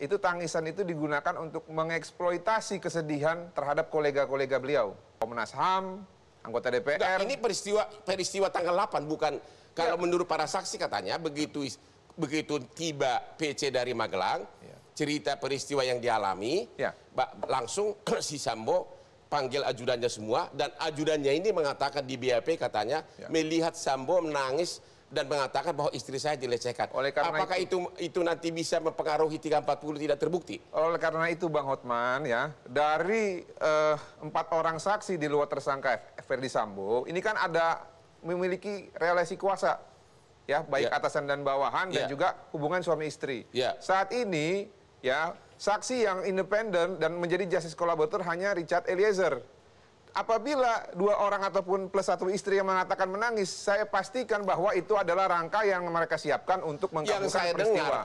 itu tangisan itu digunakan untuk mengeksploitasi kesedihan terhadap kolega-kolega beliau. Komnas HAM, anggota DPR. Nggak, ini peristiwa peristiwa tanggal 8 bukan ya. kalau iya. menurut para saksi katanya begitu begitu tiba PC dari Magelang, ya. cerita peristiwa yang dialami, ya. langsung si Sambo panggil ajudannya semua dan ajudannya ini mengatakan di BAP katanya ya. melihat Sambo menangis dan mengatakan bahwa istri saya dilecehkan. Oleh karena Apakah itu, itu nanti bisa mempengaruhi 340 tidak terbukti? Oleh karena itu Bang Hotman ya, dari eh, empat orang saksi di luar tersangka Ferdi Sambo, ini kan ada memiliki relasi kuasa ya, baik ya. atasan dan bawahan ya. dan juga hubungan suami istri. Ya. Saat ini ya, saksi yang independen dan menjadi justice collaborator hanya Richard Eliezer apabila dua orang ataupun plus satu istri yang mengatakan menangis, saya pastikan bahwa itu adalah rangka yang mereka siapkan untuk mengkabulkan peristiwa.